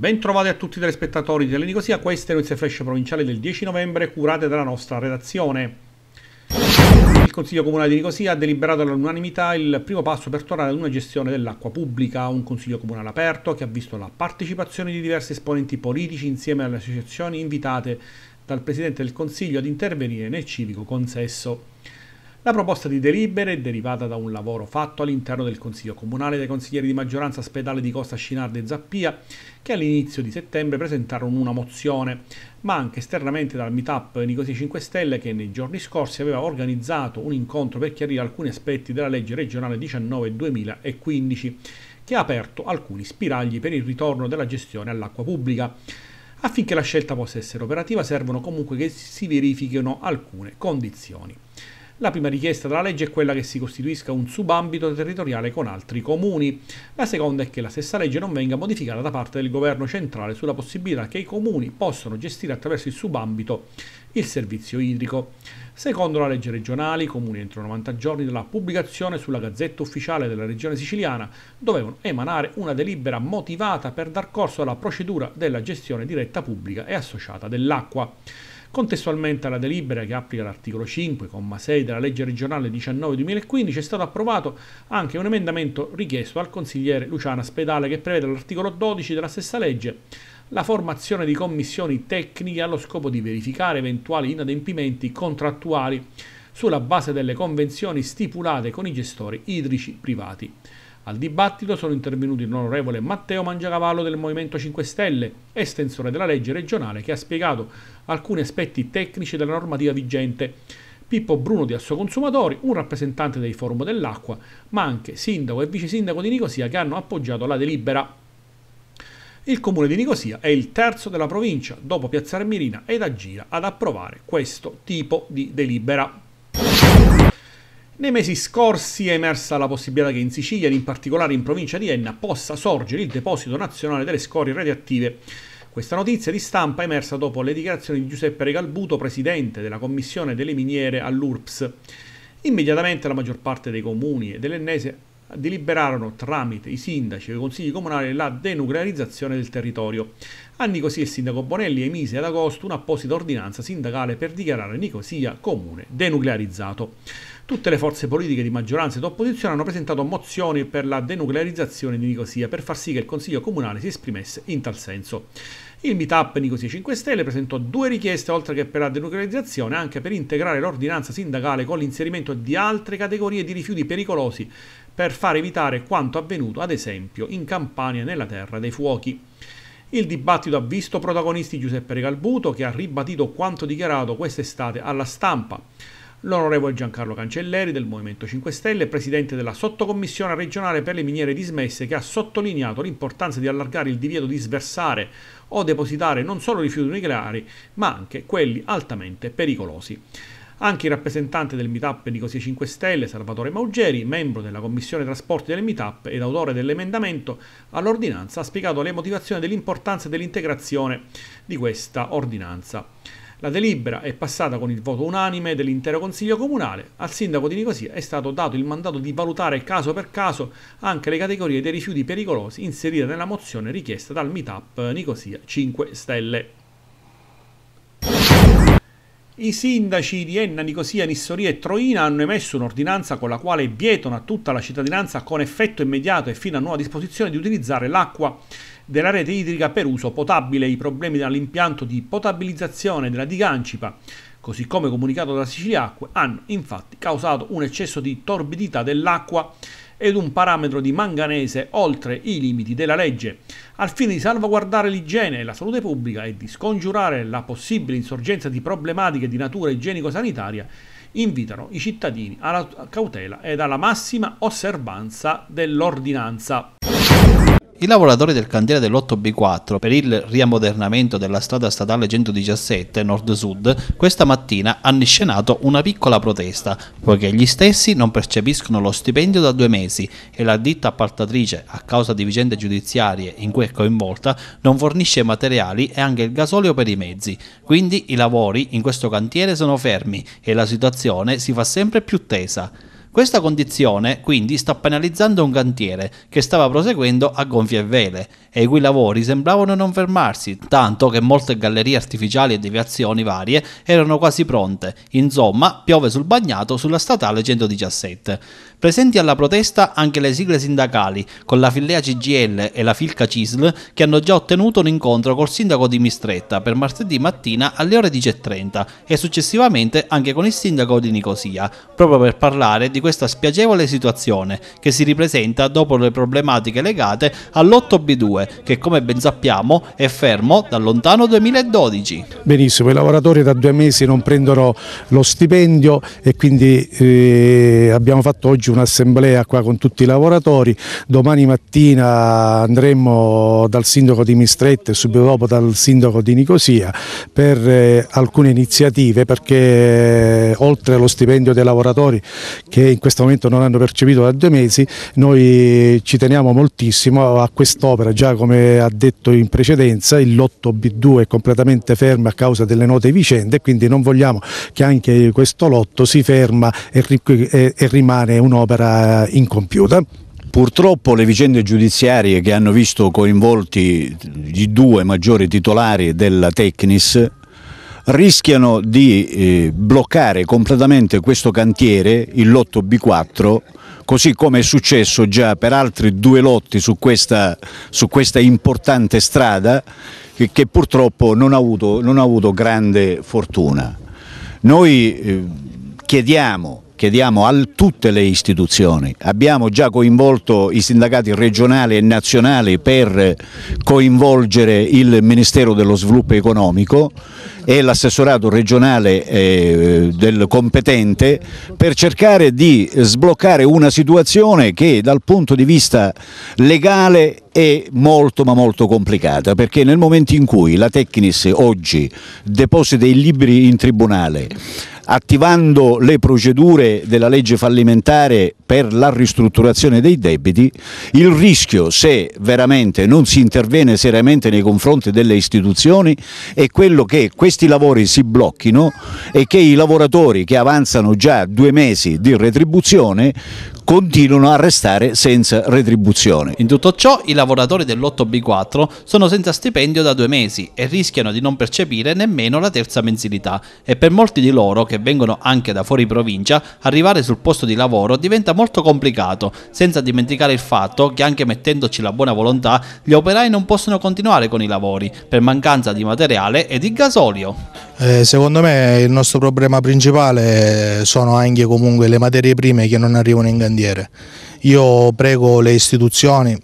Bentrovati a tutti i telespettatori di Telenicosia, queste notizie flash provinciali del 10 novembre curate dalla nostra redazione. Il Consiglio Comunale di Nicosia ha deliberato all'unanimità il primo passo per tornare ad una gestione dell'acqua pubblica, un Consiglio Comunale aperto che ha visto la partecipazione di diversi esponenti politici insieme alle associazioni invitate dal Presidente del Consiglio ad intervenire nel civico consesso. La proposta di delibere è derivata da un lavoro fatto all'interno del Consiglio Comunale dei consiglieri di maggioranza spedale di Costa Scinarda e Zappia, che all'inizio di settembre presentarono una mozione, ma anche esternamente dal meetup Nicosia 5 Stelle che nei giorni scorsi aveva organizzato un incontro per chiarire alcuni aspetti della legge regionale 19-2015, che ha aperto alcuni spiragli per il ritorno della gestione all'acqua pubblica. Affinché la scelta possa essere operativa servono comunque che si verifichino alcune condizioni. La prima richiesta della legge è quella che si costituisca un subambito territoriale con altri comuni. La seconda è che la stessa legge non venga modificata da parte del governo centrale sulla possibilità che i comuni possano gestire attraverso il subambito il servizio idrico. Secondo la legge regionale, i comuni entro 90 giorni dalla pubblicazione sulla Gazzetta Ufficiale della Regione Siciliana dovevano emanare una delibera motivata per dar corso alla procedura della gestione diretta pubblica e associata dell'acqua. Contestualmente alla delibera che applica l'articolo 5,6 della legge regionale 19-2015 è stato approvato anche un emendamento richiesto al consigliere Luciana Spedale che prevede all'articolo 12 della stessa legge la formazione di commissioni tecniche allo scopo di verificare eventuali inadempimenti contrattuali sulla base delle convenzioni stipulate con i gestori idrici privati. Al dibattito sono intervenuti l'onorevole Matteo Mangiacavallo del Movimento 5 Stelle, estensore della legge regionale, che ha spiegato alcuni aspetti tecnici della normativa vigente. Pippo Bruno di Assoconsumatori, un rappresentante dei Forum dell'Acqua, ma anche sindaco e vice sindaco di Nicosia che hanno appoggiato la delibera. Il comune di Nicosia è il terzo della provincia, dopo Piazza Armirina ed Agira, ad approvare questo tipo di delibera. Nei mesi scorsi è emersa la possibilità che in Sicilia, ed in particolare in provincia di Enna, possa sorgere il deposito nazionale delle scorie radioattive. Questa notizia di stampa è emersa dopo le dichiarazioni di Giuseppe Regalbuto, presidente della Commissione delle Miniere all'URPS. Immediatamente la maggior parte dei comuni e dell'Ennese deliberarono tramite i sindaci e i consigli comunali la denuclearizzazione del territorio. A Nicosia il sindaco Bonelli emise ad agosto un'apposita ordinanza sindacale per dichiarare Nicosia comune denuclearizzato tutte le forze politiche di maggioranza ed opposizione hanno presentato mozioni per la denuclearizzazione di Nicosia per far sì che il Consiglio Comunale si esprimesse in tal senso. Il meetup Nicosia 5 Stelle presentò due richieste oltre che per la denuclearizzazione anche per integrare l'ordinanza sindacale con l'inserimento di altre categorie di rifiuti pericolosi per far evitare quanto avvenuto ad esempio in Campania nella terra dei fuochi. Il dibattito ha visto protagonisti Giuseppe Regalbuto che ha ribadito quanto dichiarato quest'estate alla stampa l'onorevole Giancarlo Cancelleri del Movimento 5 Stelle, presidente della sottocommissione regionale per le miniere dismesse, che ha sottolineato l'importanza di allargare il divieto di sversare o depositare non solo rifiuti nucleari, ma anche quelli altamente pericolosi. Anche il rappresentante del Meetup di Nicosia 5 Stelle, Salvatore Maugeri, membro della Commissione Trasporti del Meetup ed autore dell'emendamento all'ordinanza, ha spiegato le motivazioni dell'importanza dell'integrazione di questa ordinanza. La delibera è passata con il voto unanime dell'intero Consiglio Comunale. Al sindaco di Nicosia è stato dato il mandato di valutare caso per caso anche le categorie dei rifiuti pericolosi inserite nella mozione richiesta dal Meetup Nicosia 5 Stelle. I sindaci di Enna, Nicosia, Nissoria e Troina hanno emesso un'ordinanza con la quale vietano a tutta la cittadinanza con effetto immediato e fino a nuova disposizione di utilizzare l'acqua della rete idrica per uso potabile. I problemi dall'impianto di potabilizzazione della Digancipa, così come comunicato dalla Sicilia Acque, hanno infatti causato un eccesso di torbidità dell'acqua ed un parametro di manganese oltre i limiti della legge, al fine di salvaguardare l'igiene e la salute pubblica e di scongiurare la possibile insorgenza di problematiche di natura igienico-sanitaria, invitano i cittadini alla cautela ed alla massima osservanza dell'ordinanza. I lavoratori del cantiere dell'8B4 per il riammodernamento della strada statale 117 nord-sud questa mattina hanno scenato una piccola protesta poiché gli stessi non percepiscono lo stipendio da due mesi e la ditta appaltatrice a causa di vicende giudiziarie in cui è coinvolta non fornisce materiali e anche il gasolio per i mezzi. Quindi i lavori in questo cantiere sono fermi e la situazione si fa sempre più tesa. Questa condizione quindi sta penalizzando un cantiere che stava proseguendo a gonfie vele e i cui lavori sembravano non fermarsi, tanto che molte gallerie artificiali e deviazioni varie erano quasi pronte. Insomma, piove sul bagnato sulla statale 117. Presenti alla protesta anche le sigle sindacali, con la Fillea CGL e la Filca CISL, che hanno già ottenuto un incontro col sindaco di Mistretta per martedì mattina alle ore 10.30 e successivamente anche con il sindaco di Nicosia, proprio per parlare di questa spiacevole situazione che si ripresenta dopo le problematiche legate all'8B2, che come ben sappiamo è fermo dal lontano 2012. Benissimo, i lavoratori da due mesi non prendono lo stipendio e quindi eh, abbiamo fatto oggi un'assemblea qua con tutti i lavoratori, domani mattina andremo dal sindaco di Mistrette e subito dopo dal sindaco di Nicosia per eh, alcune iniziative perché eh, oltre allo stipendio dei lavoratori che in questo momento non hanno percepito da due mesi, noi ci teniamo moltissimo a quest'opera, già come ha detto in precedenza il lotto B2 è completamente fermo a causa delle note vicende quindi non vogliamo che anche questo lotto si ferma e, e, e rimane un'opera un'opera eh, incompiuta. Purtroppo le vicende giudiziarie che hanno visto coinvolti i due maggiori titolari della Tecnis rischiano di eh, bloccare completamente questo cantiere, il lotto B4, così come è successo già per altri due lotti su questa, su questa importante strada che, che purtroppo non ha, avuto, non ha, avuto, grande fortuna. Noi eh, chiediamo chiediamo a tutte le istituzioni, abbiamo già coinvolto i sindacati regionali e nazionali per coinvolgere il Ministero dello Sviluppo Economico e l'assessorato regionale eh, del competente per cercare di sbloccare una situazione che dal punto di vista legale è molto ma molto complicata perché nel momento in cui la Tecnis oggi deposita i libri in tribunale, attivando le procedure della legge fallimentare per la ristrutturazione dei debiti, il rischio, se veramente non si interviene seriamente nei confronti delle istituzioni, è quello che questi lavori si blocchino e che i lavoratori che avanzano già due mesi di retribuzione continuano a restare senza retribuzione. In tutto ciò i lavoratori dell'8B4 sono senza stipendio da due mesi e rischiano di non percepire nemmeno la terza mensilità e per molti di loro che vengono anche da fuori provincia, arrivare sul posto di lavoro diventa molto complicato, senza dimenticare il fatto che anche mettendoci la buona volontà, gli operai non possono continuare con i lavori per mancanza di materiale e di gasolio. Eh, secondo me il nostro problema principale sono anche comunque le materie prime che non arrivano in cantiere. Io prego le istituzioni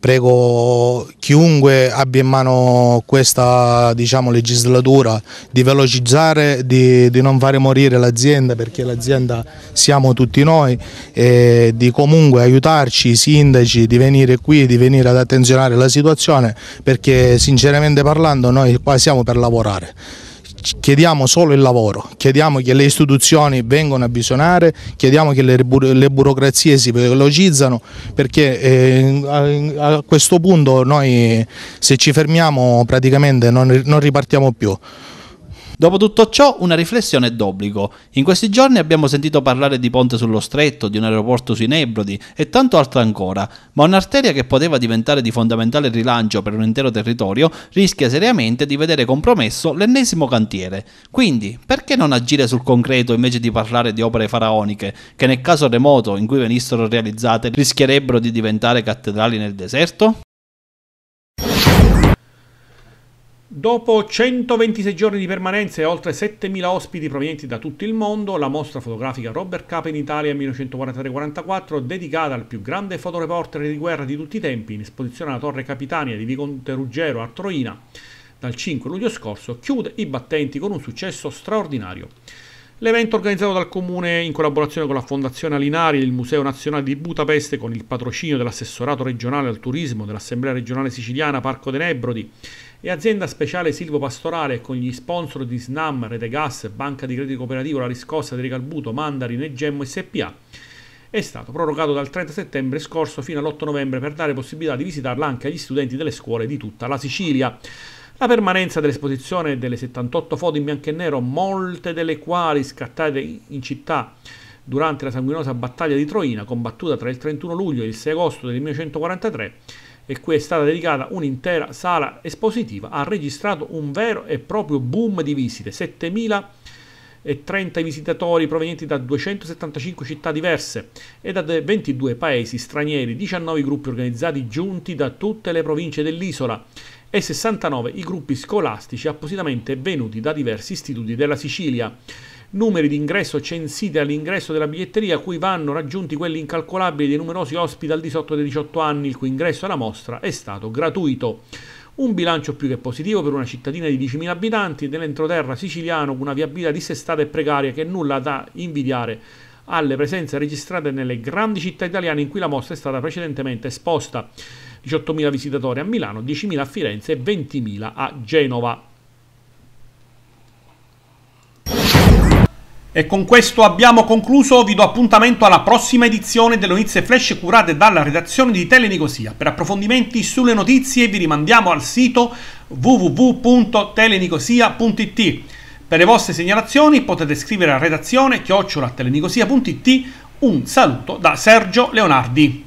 prego chiunque abbia in mano questa diciamo, legislatura di velocizzare, di, di non fare morire l'azienda perché l'azienda siamo tutti noi, e di comunque aiutarci i sindaci di venire qui, di venire ad attenzionare la situazione perché sinceramente parlando noi qua siamo per lavorare chiediamo solo il lavoro, chiediamo che le istituzioni vengano a visionare, chiediamo che le, bu le burocrazie si velocizzano perché eh, a, a, questo punto noi se ci fermiamo praticamente non, non ripartiamo più. Dopo tutto ciò, una riflessione d'obbligo. In questi giorni abbiamo sentito parlare di ponte sullo stretto, di un aeroporto sui Nebrodi e tanto altro ancora, ma un'arteria che poteva diventare di fondamentale rilancio per un intero territorio rischia seriamente di vedere compromesso l'ennesimo cantiere. Quindi, perché non agire sul concreto invece di parlare di opere faraoniche, che nel caso remoto in cui venissero realizzate rischierebbero di diventare cattedrali nel deserto? Dopo 126 giorni di permanenza e oltre 7.000 ospiti provenienti da tutto il mondo, la mostra fotografica Robert Capa in Italia 1943-44, dedicata al più grande fotoreporter di guerra di tutti i tempi, in esposizione alla Torre Capitania di Viconte Ruggero a Troina dal 5 luglio scorso, chiude i battenti con un successo straordinario. L'evento organizzato dal Comune in collaborazione con la Fondazione Alinari e il Museo Nazionale di Budapest con il patrocinio dell'assessorato regionale al turismo dell'Assemblea regionale siciliana Parco de Nebrodi e azienda speciale Silvo Pastorale con gli sponsor di Snam, Rete Gas, Banca di Credito Cooperativo, La Riscossa di Recalbuto, Mandarin e Gemmo SPA è stato prorogato dal 30 settembre scorso fino all'8 novembre per dare possibilità di visitarla anche agli studenti delle scuole di tutta la Sicilia. La permanenza dell'esposizione delle 78 foto in bianco e nero, molte delle quali scattate in città durante la sanguinosa battaglia di Troina, combattuta tra il 31 luglio e il 6 agosto del 1943, e cui è stata dedicata un'intera sala espositiva, ha registrato un vero e proprio boom di visite, 7.030 visitatori provenienti da 275 città diverse e da 22 paesi stranieri, 19 gruppi organizzati giunti da tutte le province dell'isola e 69 i gruppi scolastici appositamente venuti da diversi istituti della Sicilia. Numeri di ingresso censiti all'ingresso della biglietteria a cui vanno raggiunti quelli incalcolabili dei numerosi ospiti al di sotto dei 18 anni, il cui ingresso alla mostra è stato gratuito. Un bilancio più che positivo per una cittadina di 10.000 abitanti dell'entroterra siciliano con una viabilità dissestata e precaria che nulla da invidiare alle presenze registrate nelle grandi città italiane in cui la mostra è stata precedentemente esposta. 18.000 visitatori a Milano, 10.000 a Firenze e 20.000 a Genova. E con questo abbiamo concluso, vi do appuntamento alla prossima edizione delle notizie flash curate dalla redazione di Telenicosia. Per approfondimenti sulle notizie vi rimandiamo al sito www.telenicosia.it. Per le vostre segnalazioni potete scrivere a redazione chiocciolatelenicosia.it. Un saluto da Sergio Leonardi.